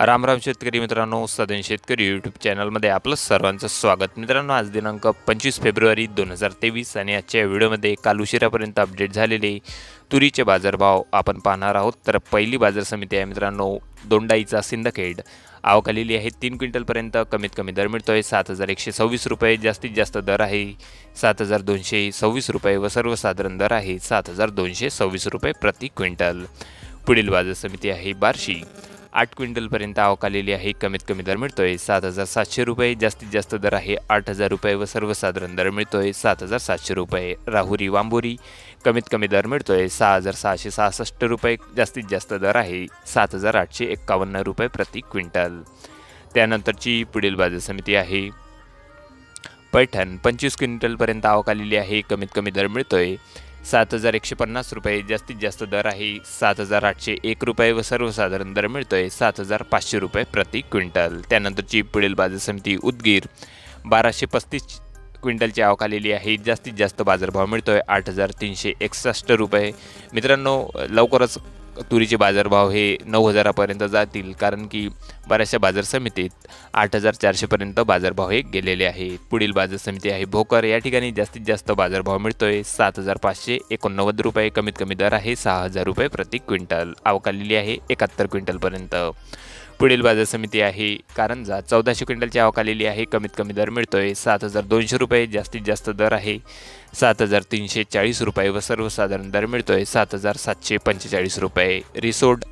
राम राम शेतकरी मित्रांनो सदन शेतकरी यूट्यूब चॅनलमध्ये आपलं सर्वांचं स्वागत मित्रांनो आज दिनांक पंचवीस फेब्रुवारी दोन हजार तेवीस आणि आजच्या व्हिडिओमध्ये काल उशिरापर्यंत अपडेट झालेले तुरीचे बाजारभाव आपण पाहणार आहोत तर पहिली बाजार समिती आहे मित्रांनो दोंडाईचा सिंदखेड आवकालेली आहे तीन क्विंटलपर्यंत कमीत कमी दर मिळतो आहे सात हजार एकशे सव्वीस रुपये जास्तीत जास्त दर आहे सात हजार दोनशे सव्वीस रुपये व सर्वसाधारण दर आहे सात हजार दोनशे सव्वीस रुपये प्रति क्विंटल पुढील बाजार समिती आहे बार्शी आठ क्विंटलपर्यंत आलेली आहे कमीत कमी दर मिळतोय सात हजार सातशे रुपये जास्तीत जास्त दर आहे आठ हजार रुपये व सर्वसाधारण दर मिळतोय सात हजार सातशे रुपये राहुरी वांबोरी कमीत कमी दर मिळतोय सहा हजार सहाशे सहासष्ट रुपये जास्तीत जास्त दर आहे सात हजार आठशे एक्कावन्न रुपये प्रति क्विंटल त्यानंतरची पुढील बाजार समिती आहे पैठण पंचवीस क्विंटलपर्यंत आवक आलेली आहे कमीत कमी दर मिळतोय सात हजार एकशे पन्नास रुपये जास्तीत जास्त दर आहे सात हजार आठशे एक रुपये व सर्वसाधारण दर मिळतोय सात हजार पाचशे रुपये प्रति क्विंटल त्यानंतरची पुढील बाजार समिती उदगीर बाराशे पस्तीस क्विंटलची आवक आलेली आहे जास्तीत जास्त बाजारभाव मिळतोय आठ हजार तीनशे एकसष्ट रुपये मित्रांनो लवकरच तुरीचे बाजारभाव हे नऊ हजारापर्यंत जातील कारण की बऱ्याचशा बाजार समितीत आठ हजार चारशेपर्यंत बाजारभाव हे गेलेले आहे पुढील बाजार समिती आहे भोकर या ठिकाणी जास्तीत जास्त बाजारभाव मिळतोय सात हजार पाचशे एकोणनव्वद रुपये कमीत कमी दर आहे सहा हजार रुपये प्रति क्विंटल आवकालेली आहे एकाहत्तर क्विंटलपर्यंत पुढील बाजार समिती आहे कारंजा चौदाशे क्विंटलची आवक आलेली आहे कमीत कमी दर मिळतोय सात हजार दोनशे रुपये जास्तीत जास्त दर आहे सात हजार तीनशे चाळीस रुपये व सर्वसाधारण दर मिळतोय सात हजार सातशे पंचेचाळीस रुपये रिसोड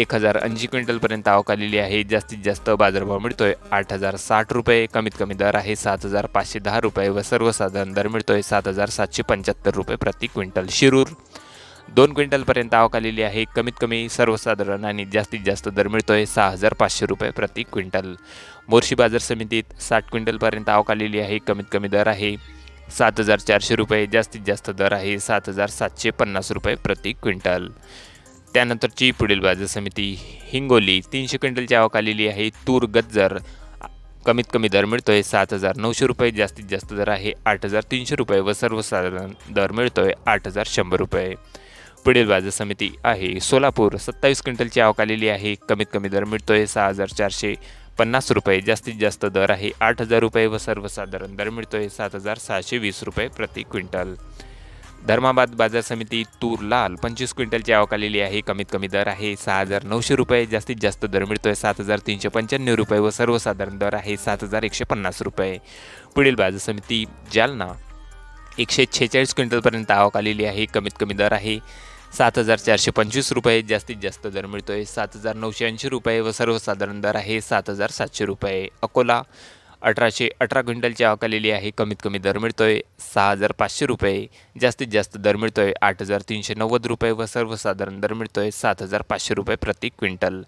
एक हजार ऐंशी क्विंटलपर्यंत आवक आलेली आहे जास्तीत जास्त बाजारभाव मिळतोय आठ हजार साठ रुपये कमीत कमी दर आहे सात हजार पाचशे दहा रुपये व सर्वसाधारण दर मिळतोय सात हजार सातशे पंच्याहत्तर रुपये प्रति क्विंटल शिरूर दोन क्विंटलपर्यंत आवक आलेली आहे कमीत कमी सर्वसाधारण आणि जास्तीत जास्त दर मिळतो आहे सहा हजार पाचशे रुपये प्रति क्विंटल मोर्शी बाजार समितीत साठ क्विंटलपर्यंत आवक आलेली आहे कमीत कमी दर आहे सात हजार चारशे रुपये जास्तीत जास्त दर आहे सात हजार सातशे पन्नास रुपये प्रति क्विंटल त्यानंतरची पुढील बाजार समिती हिंगोली तीनशे क्विंटलची आवक आलेली आहे तूर गज्जर कमीत कमी दर मिळतोय सात हजार नऊशे रुपये जास्तीत जास्त दर आहे आठ हजार तीनशे रुपये व सर्वसाधारण दर मिळतोय आठ हजार शंभर रुपये पुढील बाजार समिती आहे सोलापूर सत्तावीस क्विंटलची आवक आलेली आहे कमीत कमी दर मिळतोय सहा हजार चारशे पन्नास रुपये जास्तीत जास्त दर आहे आठ हजार रुपये व सर्वसाधारण दर मिळतोय सात हजार सहाशे वीस रुपये प्रति क्विंटल धर्माबाद बाजार समिती तूर लाल पंचवीस क्विंटलची आवक आलेली आहे कमीत कमी दर आहे सहा हजार नऊशे रुपये जास्तीत जास्त दर मिळतोय सात हजार तीनशे पंच्याण्णव रुपये व सर्वसाधारण दर आहे सात हजार एकशे पन्नास रुपये पुढील बाजार समिती जालना एकशे छेचाळीस क्विंटलपर्यंत आवक आलेली आहे कमीत कमी दर आहे सात हजार चारशे पंचवीस रुपये जास्तीत जास्त दर मिळतो आहे सात हजार नऊशे ऐंशी रुपये व सर्वसाधारण दर आहे सात हजार सातशे रुपये अकोला अठराशे अठरा क्विंटलची आवक आलेली आहे कमीत कमी दर मिळतो आहे सहा हजार पाचशे रुपये जास्तीत जास्त दर मिळतो आहे आठ हजार तीनशे नव्वद रुपये व सर्वसाधारण दर मिळतो आहे सात हजार पाचशे रुपये प्रति क्विंटल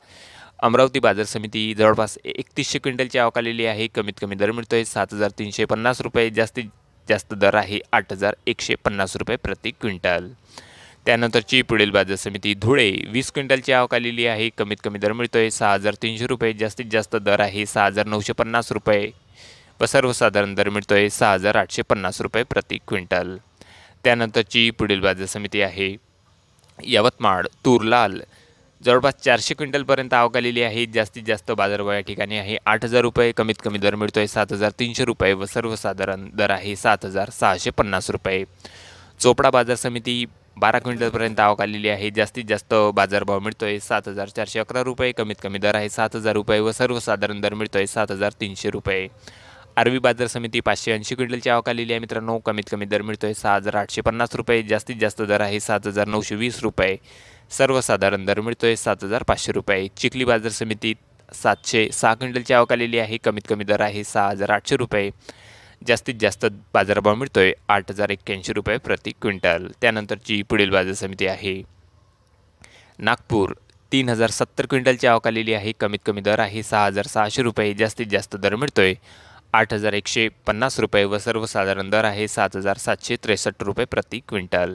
अमरावती बाजार समिती जवळपास एकतीसशे क्विंटलची आवक आलेली आहे कमीत कमी दर मिळतो आहे सात हजार तीनशे पन्नास रुपये जास्तीत जास्त दर आहे आठ हजार एकशे पन्नास रुपये प्रति क्विंटल त्यानंतरची पुढील बाजार समिती धुळे वीस क्विंटलची आवक आलेली आहे कमीत कमी दर मिळतो आहे सहा हजार तीनशे रुपये जास्तीत जास्त दर आहे सहा हजार नऊशे पन्नास रुपये व सर्वसाधारण दर मिळतो आहे सहा हजार आठशे पन्नास रुपये प्रति क्विंटल त्यानंतरची पुढील बाजार समिती आहे यवतमाळ तूरलाल जवळपास चारशे क्विंटलपर्यंत आवक आलेली आहे जास्तीत जास्त बाजारभाव या ठिकाणी आहे आठ हजार रुपये कमीत कमी दर मिळतो आहे सात हजार तीनशे रुपये व सर्वसाधारण दर आहे सात हजार सहाशे पन्नास रुपये चोपडा बाजार समिती बारा क्विंटलपर्यंत आवक आलेली आहे जास्तीत जास्त बाजारभाव मिळतो आहे सात हजार चारशे अकरा रुपये कमीत कमी दर आहे सात हजार रुपये व सर्वसाधारण दर मिळतो आहे सात हजार तीनशे रुपये आरवी बाजार समिती पाचशे ऐंशी क्विंटलची आवक आलेली आहे मित्रांनो कमीत कमी दर मिळतो आहे सहा हजार आठशे पन्नास रुपये जास्तीत जास्त दर आहे सात हजार नऊशे वीस रुपये सर्वसाधारण दर मिळतो आहे सात हजार पाचशे रुपये चिखली बाजार समितीत सातशे सहा क्विंटलची आवक आलेली आहे कमीत कमी दर आहे सहा हजार आठशे रुपये जास्तीत जास्त बाजारभाव मिळतो आहे आठ हजार एक्क्याऐंशी रुपये प्रति क्विंटल त्यानंतरची पुढील बाजार समिती आहे नागपूर तीन हजार सत्तर क्विंटलची आवक आलेली आहे कमीत कमी दर आहे सहा हजार सहाशे रुपये जास्तीत जास्त दर मिळतो आहे आठ हजार एकशे पन्नास रुपये व सर्वसाधारण दर आहे सात हजार सातशे त्रेसष्ट रुपये प्रति क्विंटल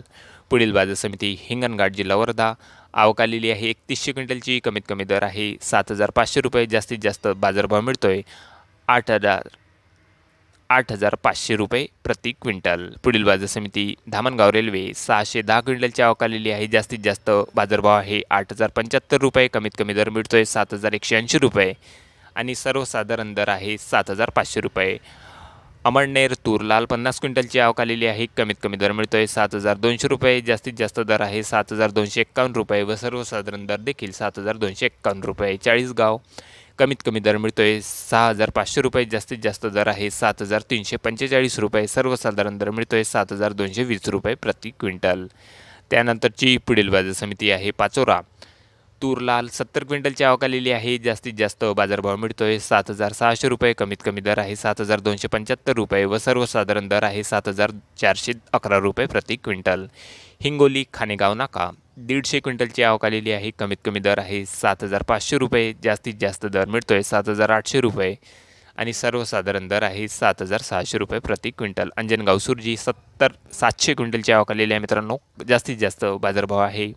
पुढील बाजार समिती हिंगणघाट जिल्हा वर्धा आवक आलेली आहे एकतीसशे क्विंटलची कमीत कमी दर आहे सात हजार पाचशे रुपये जास्तीत जास्त बाजारभाव मिळतो आहे आठ हजार आठ हजार पाचशे रुपये प्रति क्विंटल पुढील बाजार समिती धामणगाव रेल्वे सहाशे दहा क्विंटलची आवकालेली आहे जास्तीत जास्त बाजारभाव आहे आठ हजार पंच्याहत्तर रुपये कमीत कमी दर मिळतोय सात हजार एकशे ऐंशी रुपये आणि सर्वसाधारण दर आहे सात हजार पाचशे रुपये अमळनेर तूर लाल पन्नास क्विंटलची आवक आलेली आहे कमीत कमी दर मिळतोय सात हजार दोनशे रुपये जास्तीत जास्त दर आहे सात हजार दोनशे एक्कावन्न रुपये व सर्वसाधारण दर देखील सात हजार दोनशे एक्कावन्न रुपये चाळीसगाव कमीत कमी दर मिळतो आहे सहा हजार पाचशे रुपये जास्तीत जास्त दर आहे सात हजार तीनशे पंचेचाळीस रुपये सर्वसाधारण दर मिळतो आहे सात हजार दोनशे वीस रुपये प्रति क्विंटल त्यानंतरची पुढील बाजार समिती आहे पाचोरा तूर लाल सत्तर क्विंटलची आवक आलेली आहे जास्तीत जास्त बाजारभाव मिळतो आहे सात हजार सहाशे रुपये कमीत कमी दर आहे सात हजार दोनशे पंच्याहत्तर रुपये व सर्वसाधारण दर आहे सात हजार चारशे अकरा रुपये प्रति क्विंटल हिंगोली खानेगाव नाका दीडशे क्विंटलची आवक आलेली आहे कमीत कमी दर आहे सात हजार पाचशे रुपये जास्तीत जास्त दर मिळतो आहे सात हजार आठशे रुपये आणि सर्वसाधारण दर आहे सात हजार सहाशे रुपये प्रति क्विंटल अंजनगाव सुरजी सत्तर सातशे क्विंटलची आवक आलेली आहे मित्रांनो जास्तीत जास्त बाजारभाव आहे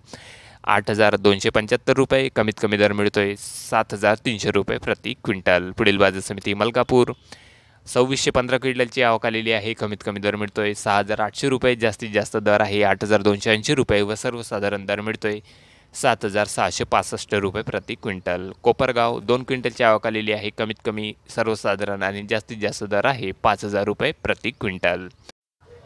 आठ हजार दोनशे पंच्याहत्तर रुपये कमीत कमी दर मिळतो आहे सात हजार तीनशे रुपये प्रति क्विंटल पुढील बाजार समिती मलकापूर सव्वीसशे पंधरा क्विंटलची आवक आलेली आहे कमीत कमी दर मिळतोय सहा हजार आठशे रुपये जास्तीत जास्त दर आहे आठ हजार दोनशे ऐंशी रुपये व सर्वसाधारण दर मिळतोय सात हजार सहाशे पासष्ट रुपये प्रति क्विंटल कोपरगाव दोन क्विंटलची आवक आलेली आहे कमीत कमी सर्वसाधारण आणि जास्तीत जास्त दर आहे पाच हजार रुपये प्रति क्विंटल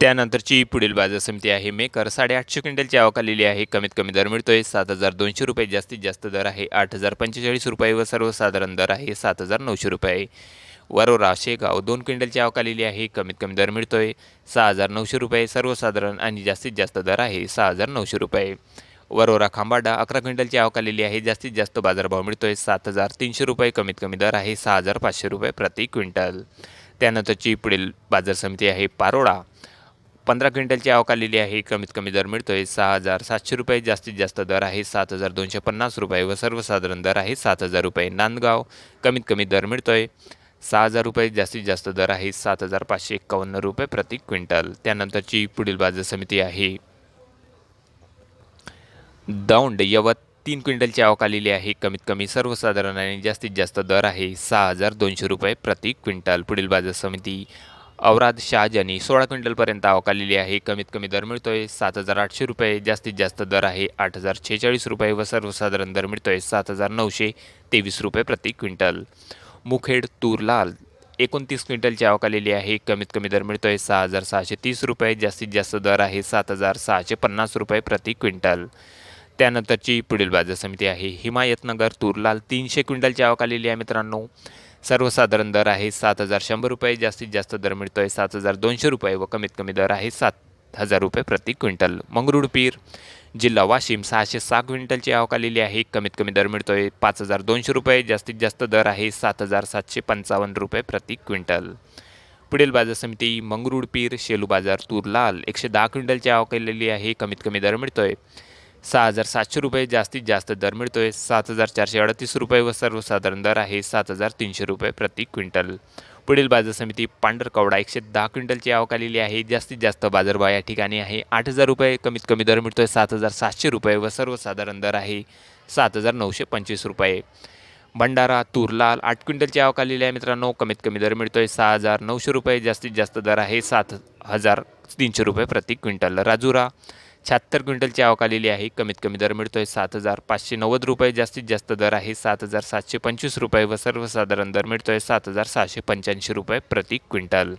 त्यानंतरची पुढील बाजार समिती आहे मेकर साडेआठशे क्विंटलची आवक आलेली आहे कमीत कमी दर मिळतोय सात हजार दोनशे रुपये जास्तीत जास्त दर आहे आठ हजार पंचेचाळीस रुपये व सर्वसाधारण दर आहे सात हजार नऊशे रुपये वरोरा शेगाव दोन क्विंटलची आवक आलेली आहे कमीत कमी दर आहे सहा हजार नऊशे रुपये सर्वसाधारण आणि जास्तीत जास्त दर आहे सहा हजार नऊशे रुपये वरोरा खांबाडा अकरा क्विंटलची आवक आलेली आहे जास्तीत जास्त बाजारभाव मिळतोय सात हजार तीनशे रुपये कमीत कमी दर आहे सहा हजार पाचशे रुपये प्रति क्विंटल त्यानंतरची पुढील बाजार समिती आहे पारोळा पंधरा क्विंटलची आवक आलेली आहे कमीत कमी दर मिळतोय सहा हजार सातशे रुपये जास्तीत जास्त दर आहे सात हजार दोनशे पन्नास रुपये व सर्वसाधारण दर आहे सात हजार रुपये नांदगाव कमीत कमी दर मिळतोय सहा हजार रुपये जास्तीत जास्त दर आहे सात हजार पाचशे एकावन्न रुपये प्रति क्विंटल त्यानंतरची पुढील बाजार समिती आहे दौंड यवत तीन क्विंटलची आवक आलेली आहे कमीत कमी सर्वसाधारण आणि जास्तीत जास्त दर आहे सहा हजार दोनशे रुपये प्रति क्विंटल पुढील बाजार समिती औराद शहाजानी सोळा क्विंटलपर्यंत आवक आलेली आहे कमीत कमी दर मिळतोय सात हजार आठशे रुपये जास्तीत जास्त दर आहे आठ हजार शेहेचाळीस रुपये व सर्वसाधारण दर मिळतोय सात हजार नऊशे तेवीस रुपये प्रति क्विंटल मुखेड तूरला एकोणतीस क्विंटलची आवक आलेली आहे कमीत कमी दर मिळतो आहे सहा हजार सहाशे तीस रुपये जास्तीत जास्त दर आहे सात हजार सहाशे पन्नास रुपये प्रति क्विंटल त्यानंतरची पुढील बाजार समिती आहे हिमायतनगर तूरलाल तीनशे क्विंटलची आवक आलेली आहे मित्रांनो सर्वसाधारण दर आहे सात हजार शंभर रुपये जास्तीत जास्त दर मिळतो आहे सात हजार दोनशे रुपये व कमीत कमी दर आहे सात हजार रुपये प्रति क्विंटल पीर जिल्हा वाशिम सहाशे सहा क्विंटलची आवक आलेली आहे कमीत कमी दर मिळतोय पाच हजार दोनशे रुपये जास्तीत जास्त दर आहे सात हजार सातशे पंचावन्न रुपये प्रति क्विंटल पुढील बाजार समिती मंगरूळ पीर शेलू बाजार तूर लाल एकशे दहा क्विंटलची आवक आलेली आहे कमीत कमी दर मिळतोय सहा हजार सातशे रुपये जास्तीत जास्त दर मिळतोय सात हजार चारशे अडतीस रुपये व सर्वसाधारण दर आहे सात हजार तीनशे रुपये प्रति क्विंटल पुढील बाजार समिती पांढरकवडा एकशे दहा क्विंटलची आवक आलेली आहे जास्तीत जास्त बाजारभाव या ठिकाणी आहे आठ हजार रुपये कमीत कमी दर मिळतोय सात हजार सातशे रुपये व सर्वसाधारण दर आहे सात हजार नऊशे पंचवीस रुपये भंडारा तुरलाल आठ क्विंटलची आवक आलेली आहे मित्रांनो कमीत कमी दर मिळतोय सहा हजार नऊशे रुपये जास्तीत जास्त दर आहे सात हजार तीनशे रुपये प्रति क्विंटल राजुरा शहात्तर क्विंटलची आवक आलेली आहे कमीत कमी दर मिळतो आहे सात हजार पाचशे नव्वद रुपये जास्तीत जास्त दर आहे सात हजार सातशे पंचवीस रुपये व सर्वसाधारण दर मिळतो आहे सात हजार सहाशे पंच्याऐंशी रुपये प्रति क्विंटल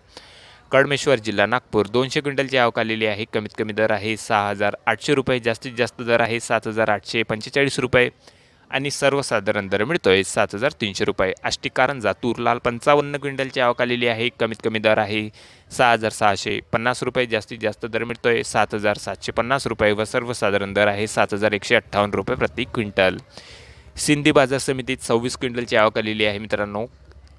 कडमेश्वर जिल्हा नागपूर दोनशे क्विंटलची आवक आलेली आहे कमीत कमी दर आहे सहा हजार आठशे रुपये जास्तीत जास्त दर आहे सात हजार आठशे पंचेचाळीस रुपये आणि सर्वसाधारण दर मिळतो आहे सात हजार तीनशे रुपये आष्टी कारंजा तूर लाल पंचावन्न क्विंटलची आवक आलेली आहे कमीत कमी दर आहे सहा हजार सहाशे पन्नास रुपये जास्तीत जास्त दर मिळतो आहे सात हजार सातशे पन्नास रुपये व सर्वसाधारण दर आहे सात हजार एकशे अठ्ठावन्न रुपये प्रति क्विंटल सिंधी बाजार समितीत सव्वीस क्विंटलची आवक आलेली आहे मित्रांनो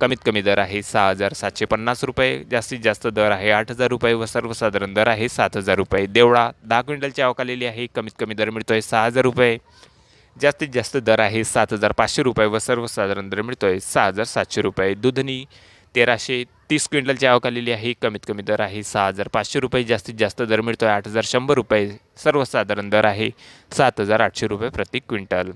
कमीत कमी दर आहे सहा हजार सातशे पन्नास रुपये जास्तीत जास्त दर आहे आठ हजार रुपये व सर्वसाधारण दर आहे सात हजार रुपये देवळा दहा क्विंटलची आवक आलेली आहे कमीत कमी दर मिळतो आहे सहा हजार रुपये जास्तीत जास्त दर आहे सात हजार पाचशे रुपये व सर्वसाधारण दर मिळतो आहे सहा हजार सातशे रुपये दुधनी तेराशे तीस क्विंटलची आवक आलेली आहे कमीत कमी दर आहे सहा हजार पाचशे रुपये जास्तीत जास्त दर मिळतो आहे आठ हजार शंभर रुपये सर्वसाधारण दर आहे सात हजार आठशे रुपये प्रति क्विंटल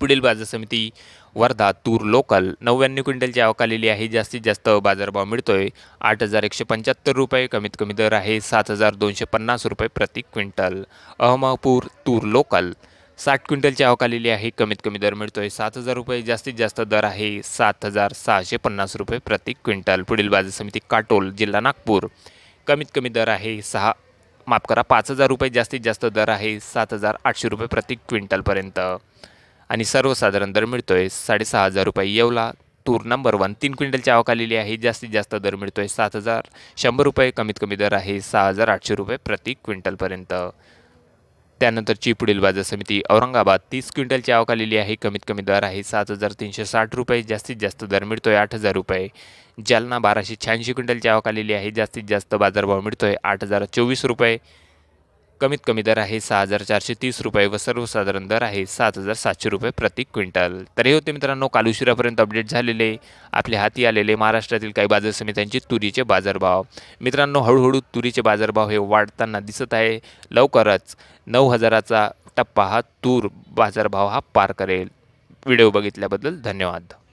पुढील बाजार समिती वर्धा तूर लोकल नव्याण्णव क्विंटलची आवक आलेली आहे जास्तीत जास्त बाजारभाव मिळतो आहे आठ हजार एकशे पंच्याहत्तर रुपये कमीत कमी दर आहे सात हजार दोनशे पन्नास रुपये प्रति क्विंटल अहमापूर तूर लोकल साठ क्विंटलची आवक आलेली आहे कमीत कमी दर मिळतो आहे सात हजार रुपये जास्तीत जास्त दर आहे सात हजार सहाशे पन्नास रुपये प्रति क्विंटल पुढील बाजार समिती काटोल जिल्हा नागपूर कमीत कमी दर आहे सहा माफ करा पाच हजार रुपये जास्तीत जास्त दर आहे सात हजार आठशे रुपये प्रति क्विंटलपर्यंत आणि सर्वसाधारण दर मिळतो आहे साडेसहा हजार रुपये येवला तूर नंबर वन तीन क्विंटलची आवक आलेली आहे जास्तीत जास्त दर मिळतो आहे सात हजार शंभर रुपये कमीत कमी दर आहे सहा हजार आठशे रुपये प्रति क्विंटलपर्यंत त्यानंतर पुढील बाजार समिती औरंगाबाद तीस क्विंटलची आवक आलेली आहे कमीत कमी दर आहे सात हजार तीनशे साठ रुपये जास्तीत जास्त दर मिळतो आहे आठ हजार रुपये जालना बाराशे शहाऐंशी क्विंटलची आवक आलेली आहे जास्तीत जास्त बाजारभाव मिळतो आहे आठ हजार चोवीस रुपये कमीत कमी दर आहे सहा हजार चारशे तीस रुपये व सर्वसाधारण दर आहे सात हजार सातशे रुपये प्रति क्विंटल तर हे होते मित्रांनो काल उशिरापर्यंत अपडेट झालेले आपल्या हाती आलेले महाराष्ट्रातील काही बाजार समित्यांचे तुरीचे बाजारभाव मित्रांनो हळूहळू तुरीचे बाजारभाव हे वाढताना दिसत आहे लवकरच नऊ हजाराचा टप्पा हा तूर बाजारभाव हा पार करेल व्हिडिओ बघितल्याबद्दल धन्यवाद